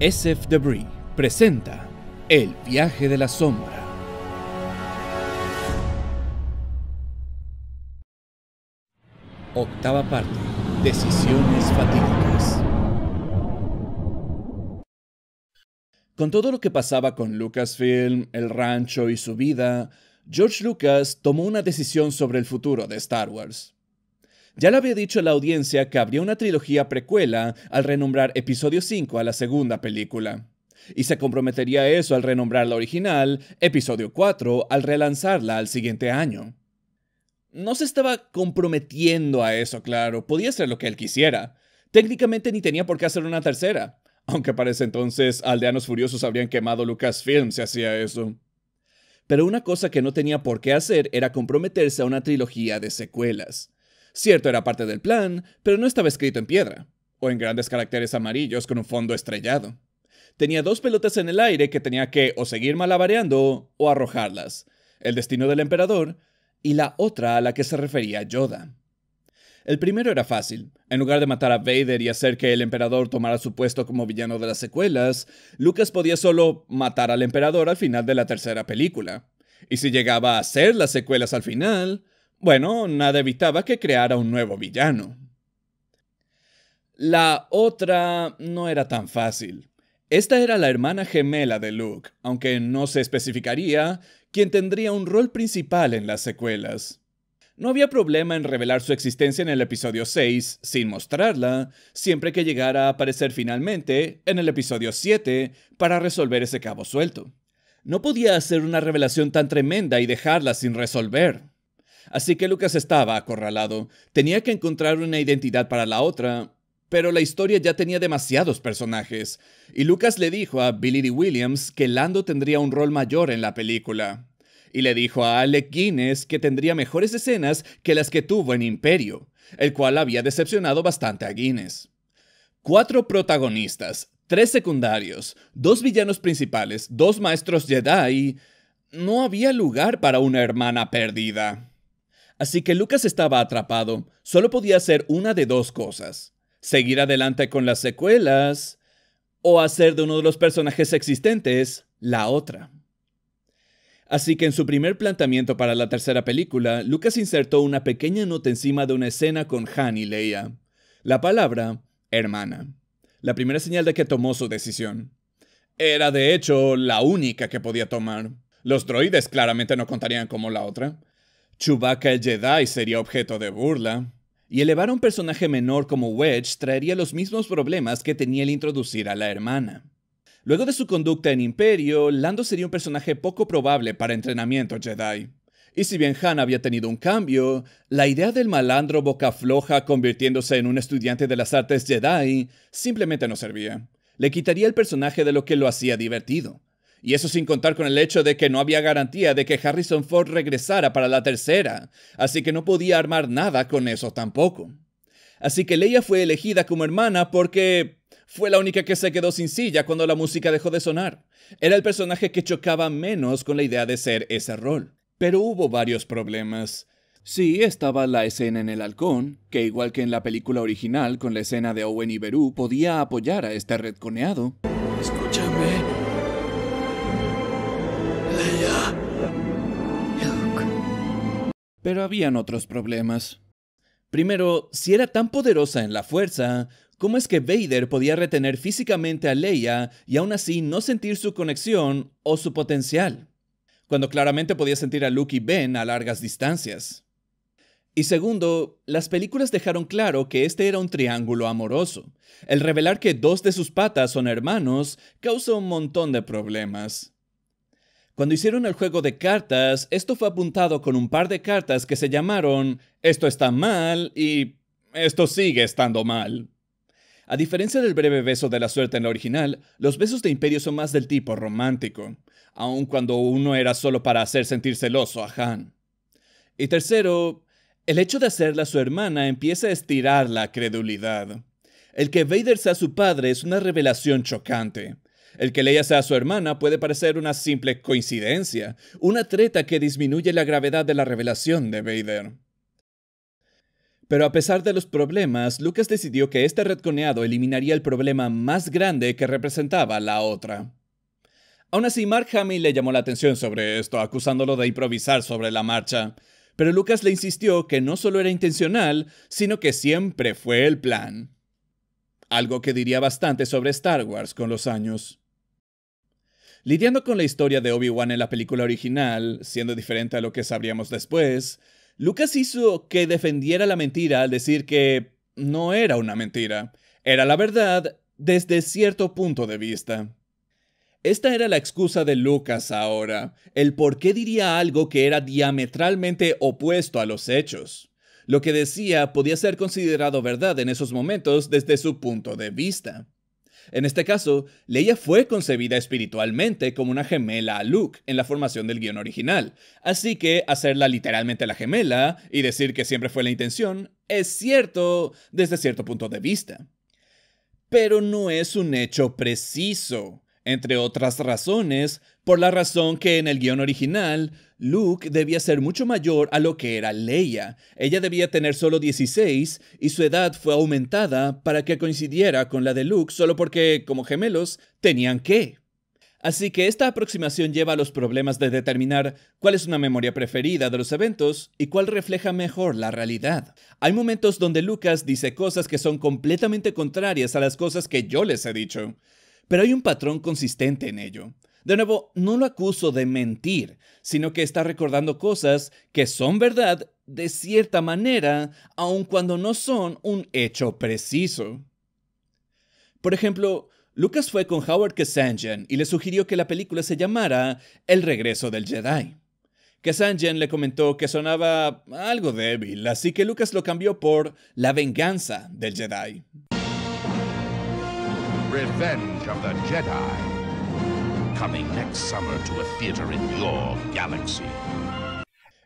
SF Debris presenta El viaje de la sombra. Octava parte. Decisiones fatídicas. Con todo lo que pasaba con Lucasfilm, el rancho y su vida, George Lucas tomó una decisión sobre el futuro de Star Wars. Ya le había dicho a la audiencia que habría una trilogía precuela al renombrar Episodio 5 a la segunda película. Y se comprometería a eso al renombrar la original, Episodio 4, al relanzarla al siguiente año. No se estaba comprometiendo a eso, claro, podía ser lo que él quisiera. Técnicamente ni tenía por qué hacer una tercera, aunque para ese entonces aldeanos furiosos habrían quemado Lucasfilm si hacía eso. Pero una cosa que no tenía por qué hacer era comprometerse a una trilogía de secuelas. Cierto era parte del plan, pero no estaba escrito en piedra, o en grandes caracteres amarillos con un fondo estrellado. Tenía dos pelotas en el aire que tenía que o seguir malabareando o arrojarlas, el destino del emperador y la otra a la que se refería Yoda. El primero era fácil. En lugar de matar a Vader y hacer que el emperador tomara su puesto como villano de las secuelas, Lucas podía solo matar al emperador al final de la tercera película. Y si llegaba a hacer las secuelas al final, bueno, nada evitaba que creara un nuevo villano. La otra no era tan fácil. Esta era la hermana gemela de Luke, aunque no se especificaría quien tendría un rol principal en las secuelas. No había problema en revelar su existencia en el episodio 6 sin mostrarla, siempre que llegara a aparecer finalmente en el episodio 7 para resolver ese cabo suelto. No podía hacer una revelación tan tremenda y dejarla sin resolver. Así que Lucas estaba acorralado. Tenía que encontrar una identidad para la otra, pero la historia ya tenía demasiados personajes, y Lucas le dijo a Billy D. Williams que Lando tendría un rol mayor en la película. Y le dijo a Alec Guinness que tendría mejores escenas que las que tuvo en Imperio, el cual había decepcionado bastante a Guinness. Cuatro protagonistas, tres secundarios, dos villanos principales, dos maestros Jedi. No había lugar para una hermana perdida. Así que Lucas estaba atrapado, solo podía hacer una de dos cosas, seguir adelante con las secuelas o hacer de uno de los personajes existentes la otra. Así que en su primer planteamiento para la tercera película, Lucas insertó una pequeña nota encima de una escena con Han y Leia. La palabra hermana. La primera señal de que tomó su decisión. Era de hecho la única que podía tomar. Los droides claramente no contarían como la otra. Chewbacca el Jedi sería objeto de burla. Y elevar a un personaje menor como Wedge traería los mismos problemas que tenía el introducir a la hermana. Luego de su conducta en Imperio, Lando sería un personaje poco probable para entrenamiento Jedi. Y si bien Han había tenido un cambio, la idea del malandro boca floja convirtiéndose en un estudiante de las artes Jedi simplemente no servía. Le quitaría el personaje de lo que lo hacía divertido, y eso sin contar con el hecho de que no había garantía de que Harrison Ford regresara para la tercera, así que no podía armar nada con eso tampoco. Así que Leia fue elegida como hermana porque fue la única que se quedó sin silla cuando la música dejó de sonar. Era el personaje que chocaba menos con la idea de ser ese rol. Pero hubo varios problemas. Sí, estaba la escena en el halcón, que igual que en la película original con la escena de Owen y Beru podía apoyar a este redconeado. Pero habían otros problemas. Primero, si era tan poderosa en la fuerza, ¿cómo es que Vader podía retener físicamente a Leia y aún así no sentir su conexión o su potencial? Cuando claramente podía sentir a Luke y Ben a largas distancias. Y segundo, las películas dejaron claro que este era un triángulo amoroso. El revelar que dos de sus patas son hermanos causa un montón de problemas. Cuando hicieron el juego de cartas, esto fue apuntado con un par de cartas que se llamaron Esto está mal y Esto sigue estando mal. A diferencia del breve beso de la suerte en la original, los besos de Imperio son más del tipo romántico, aun cuando uno era solo para hacer sentir celoso a Han. Y tercero, el hecho de hacerla su hermana empieza a estirar la credulidad. El que Vader sea su padre es una revelación chocante, el que Leia sea su hermana puede parecer una simple coincidencia, una treta que disminuye la gravedad de la revelación de Vader. Pero a pesar de los problemas, Lucas decidió que este retconeado eliminaría el problema más grande que representaba la otra. Aún así, Mark Hamill le llamó la atención sobre esto, acusándolo de improvisar sobre la marcha. Pero Lucas le insistió que no solo era intencional, sino que siempre fue el plan. Algo que diría bastante sobre Star Wars con los años. Lidiando con la historia de Obi-Wan en la película original, siendo diferente a lo que sabríamos después, Lucas hizo que defendiera la mentira al decir que no era una mentira, era la verdad desde cierto punto de vista. Esta era la excusa de Lucas ahora, el por qué diría algo que era diametralmente opuesto a los hechos. Lo que decía podía ser considerado verdad en esos momentos desde su punto de vista. En este caso, Leia fue concebida espiritualmente como una gemela a Luke en la formación del guión original, así que hacerla literalmente la gemela y decir que siempre fue la intención es cierto desde cierto punto de vista. Pero no es un hecho preciso. Entre otras razones, por la razón que en el guión original, Luke debía ser mucho mayor a lo que era Leia. Ella debía tener solo 16 y su edad fue aumentada para que coincidiera con la de Luke solo porque, como gemelos, tenían que. Así que esta aproximación lleva a los problemas de determinar cuál es una memoria preferida de los eventos y cuál refleja mejor la realidad. Hay momentos donde Lucas dice cosas que son completamente contrarias a las cosas que yo les he dicho, pero hay un patrón consistente en ello. De nuevo, no lo acuso de mentir, sino que está recordando cosas que son verdad de cierta manera, aun cuando no son un hecho preciso. Por ejemplo, Lucas fue con Howard Kassanjen y le sugirió que la película se llamara El regreso del Jedi. Kesanjian le comentó que sonaba algo débil, así que Lucas lo cambió por La venganza del Jedi. Revenge of the Jedi.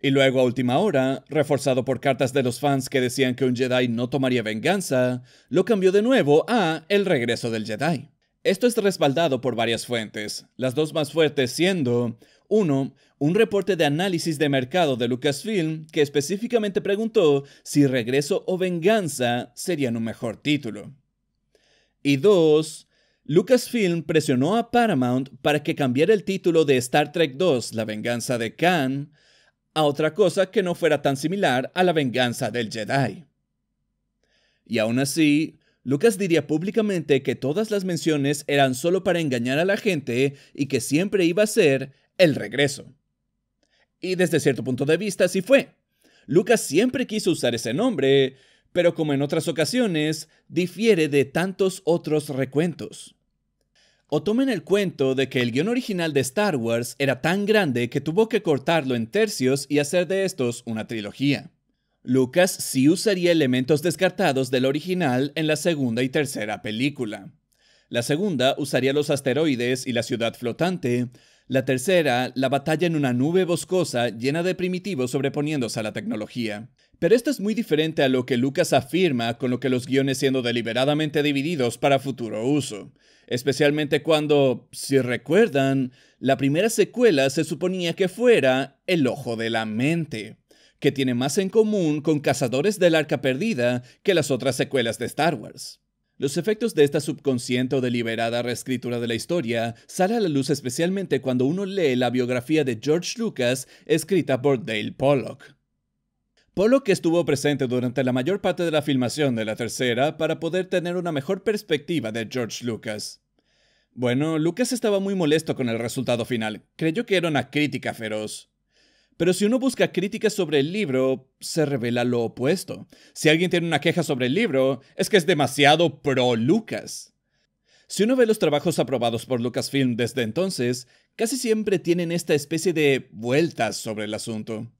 Y luego a última hora, reforzado por cartas de los fans que decían que un Jedi no tomaría venganza, lo cambió de nuevo a El regreso del Jedi. Esto es respaldado por varias fuentes, las dos más fuertes siendo, Uno, Un reporte de análisis de mercado de Lucasfilm que específicamente preguntó si Regreso o Venganza serían un mejor título. Y dos... Lucasfilm presionó a Paramount para que cambiara el título de Star Trek II, La venganza de Khan, a otra cosa que no fuera tan similar a La venganza del Jedi. Y aún así, Lucas diría públicamente que todas las menciones eran solo para engañar a la gente y que siempre iba a ser el regreso. Y desde cierto punto de vista sí fue. Lucas siempre quiso usar ese nombre, pero como en otras ocasiones, difiere de tantos otros recuentos. O tomen el cuento de que el guión original de Star Wars era tan grande que tuvo que cortarlo en tercios y hacer de estos una trilogía. Lucas sí usaría elementos descartados del original en la segunda y tercera película. La segunda usaría los asteroides y la ciudad flotante, la tercera, la batalla en una nube boscosa llena de primitivos sobreponiéndose a la tecnología. Pero esto es muy diferente a lo que Lucas afirma con lo que los guiones siendo deliberadamente divididos para futuro uso, especialmente cuando, si recuerdan, la primera secuela se suponía que fuera El ojo de la mente, que tiene más en común con Cazadores del Arca Perdida que las otras secuelas de Star Wars. Los efectos de esta subconsciente o deliberada reescritura de la historia salen a la luz especialmente cuando uno lee la biografía de George Lucas escrita por Dale Pollock. Pollock estuvo presente durante la mayor parte de la filmación de la tercera para poder tener una mejor perspectiva de George Lucas. Bueno, Lucas estaba muy molesto con el resultado final, creyó que era una crítica feroz. Pero si uno busca críticas sobre el libro, se revela lo opuesto. Si alguien tiene una queja sobre el libro, es que es demasiado pro Lucas. Si uno ve los trabajos aprobados por Lucasfilm desde entonces, casi siempre tienen esta especie de vueltas sobre el asunto.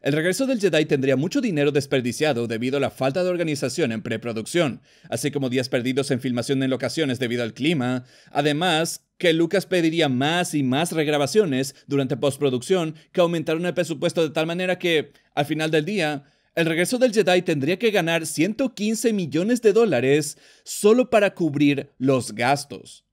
El regreso del Jedi tendría mucho dinero desperdiciado debido a la falta de organización en preproducción, así como días perdidos en filmación en locaciones debido al clima, además que Lucas pediría más y más regrabaciones durante postproducción que aumentaron el presupuesto de tal manera que, al final del día, el regreso del Jedi tendría que ganar 115 millones de dólares solo para cubrir los gastos.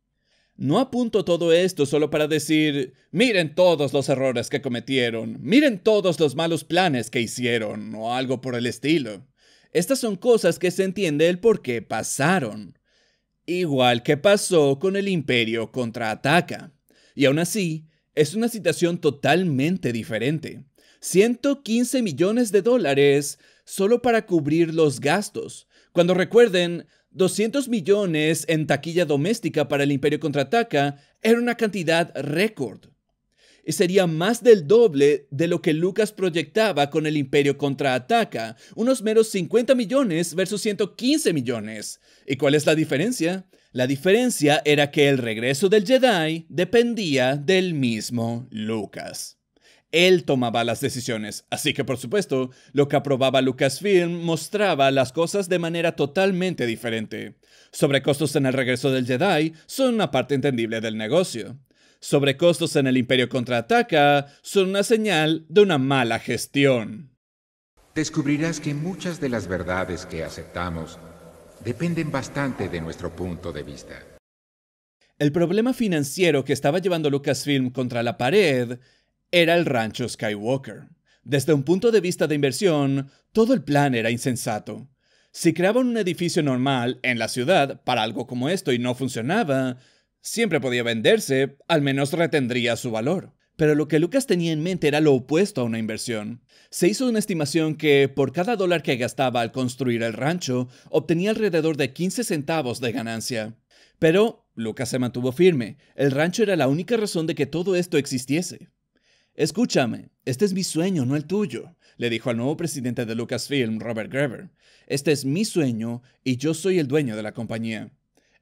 No apunto todo esto solo para decir, miren todos los errores que cometieron, miren todos los malos planes que hicieron, o algo por el estilo. Estas son cosas que se entiende el por qué pasaron. Igual que pasó con el imperio contraataca. Y aún así, es una situación totalmente diferente. 115 millones de dólares solo para cubrir los gastos. Cuando recuerden, 200 millones en taquilla doméstica para el Imperio Contraataca era una cantidad récord. Y sería más del doble de lo que Lucas proyectaba con el Imperio Contraataca, unos meros 50 millones versus 115 millones. ¿Y cuál es la diferencia? La diferencia era que el regreso del Jedi dependía del mismo Lucas. Él tomaba las decisiones, así que por supuesto, lo que aprobaba Lucasfilm mostraba las cosas de manera totalmente diferente. Sobrecostos en el regreso del Jedi son una parte entendible del negocio. Sobrecostos en el Imperio contraataca son una señal de una mala gestión. Descubrirás que muchas de las verdades que aceptamos dependen bastante de nuestro punto de vista. El problema financiero que estaba llevando Lucasfilm contra la pared era el rancho Skywalker. Desde un punto de vista de inversión, todo el plan era insensato. Si creaban un edificio normal en la ciudad para algo como esto y no funcionaba, siempre podía venderse, al menos retendría su valor. Pero lo que Lucas tenía en mente era lo opuesto a una inversión. Se hizo una estimación que por cada dólar que gastaba al construir el rancho, obtenía alrededor de 15 centavos de ganancia. Pero Lucas se mantuvo firme, el rancho era la única razón de que todo esto existiese. Escúchame, este es mi sueño, no el tuyo, le dijo al nuevo presidente de Lucasfilm, Robert Grever. Este es mi sueño y yo soy el dueño de la compañía.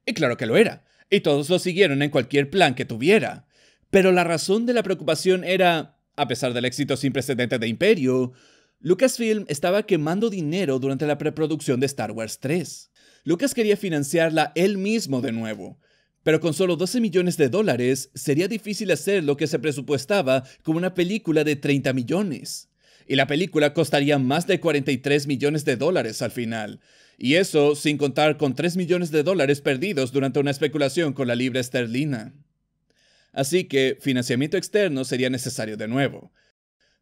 Y claro que lo era, y todos lo siguieron en cualquier plan que tuviera. Pero la razón de la preocupación era, a pesar del éxito sin precedentes de Imperio, Lucasfilm estaba quemando dinero durante la preproducción de Star Wars 3. Lucas quería financiarla él mismo de nuevo, pero con solo 12 millones de dólares sería difícil hacer lo que se presupuestaba como una película de 30 millones. Y la película costaría más de 43 millones de dólares al final. Y eso sin contar con 3 millones de dólares perdidos durante una especulación con la libra esterlina. Así que financiamiento externo sería necesario de nuevo.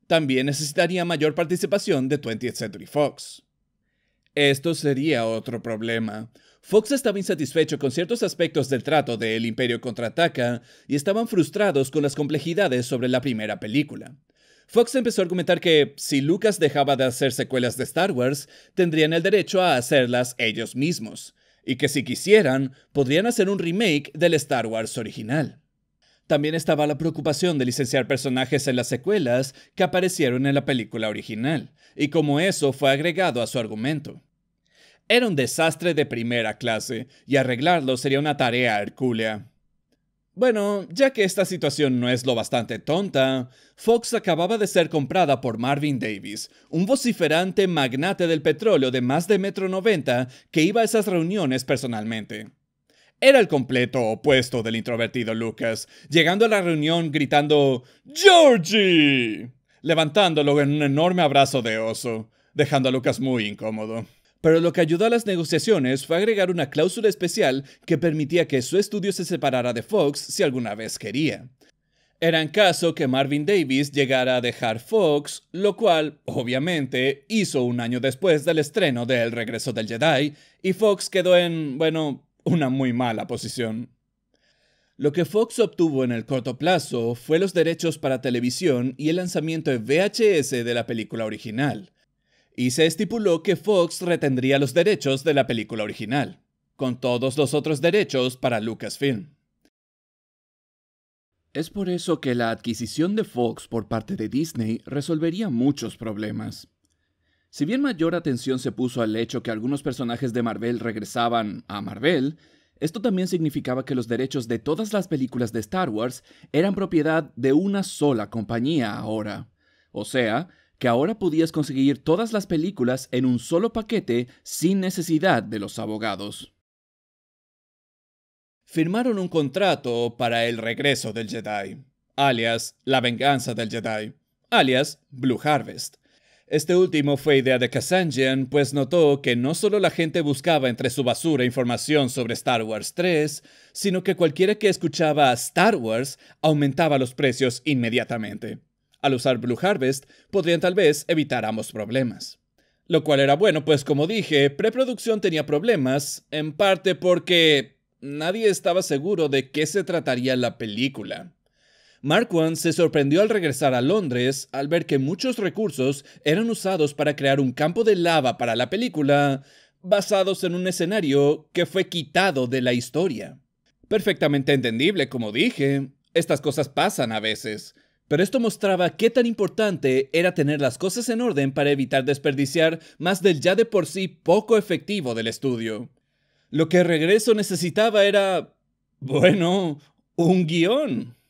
También necesitaría mayor participación de 20th Century Fox. Esto sería otro problema, Fox estaba insatisfecho con ciertos aspectos del trato de El Imperio contraataca y estaban frustrados con las complejidades sobre la primera película. Fox empezó a argumentar que si Lucas dejaba de hacer secuelas de Star Wars, tendrían el derecho a hacerlas ellos mismos, y que si quisieran, podrían hacer un remake del Star Wars original. También estaba la preocupación de licenciar personajes en las secuelas que aparecieron en la película original, y como eso fue agregado a su argumento. Era un desastre de primera clase, y arreglarlo sería una tarea hercúlea. Bueno, ya que esta situación no es lo bastante tonta, Fox acababa de ser comprada por Marvin Davis, un vociferante magnate del petróleo de más de metro noventa que iba a esas reuniones personalmente. Era el completo opuesto del introvertido Lucas, llegando a la reunión gritando ¡Georgie! levantándolo en un enorme abrazo de oso, dejando a Lucas muy incómodo. Pero lo que ayudó a las negociaciones fue agregar una cláusula especial que permitía que su estudio se separara de Fox si alguna vez quería. Era en caso que Marvin Davis llegara a dejar Fox, lo cual, obviamente, hizo un año después del estreno de El regreso del Jedi, y Fox quedó en, bueno, una muy mala posición. Lo que Fox obtuvo en el corto plazo fue los derechos para televisión y el lanzamiento en VHS de la película original y se estipuló que Fox retendría los derechos de la película original, con todos los otros derechos para Lucasfilm. Es por eso que la adquisición de Fox por parte de Disney resolvería muchos problemas. Si bien mayor atención se puso al hecho que algunos personajes de Marvel regresaban a Marvel, esto también significaba que los derechos de todas las películas de Star Wars eran propiedad de una sola compañía ahora. O sea, que ahora podías conseguir todas las películas en un solo paquete sin necesidad de los abogados. Firmaron un contrato para el regreso del Jedi, alias La venganza del Jedi, alias Blue Harvest. Este último fue idea de Kasanjian, pues notó que no solo la gente buscaba entre su basura información sobre Star Wars 3, sino que cualquiera que escuchaba Star Wars aumentaba los precios inmediatamente. Al usar Blue Harvest, podrían tal vez evitar ambos problemas. Lo cual era bueno, pues como dije, preproducción tenía problemas, en parte porque nadie estaba seguro de qué se trataría la película. Mark one se sorprendió al regresar a Londres al ver que muchos recursos eran usados para crear un campo de lava para la película, basados en un escenario que fue quitado de la historia. Perfectamente entendible, como dije, estas cosas pasan a veces. Pero esto mostraba qué tan importante era tener las cosas en orden para evitar desperdiciar más del ya de por sí poco efectivo del estudio. Lo que regreso necesitaba era... bueno, un guión.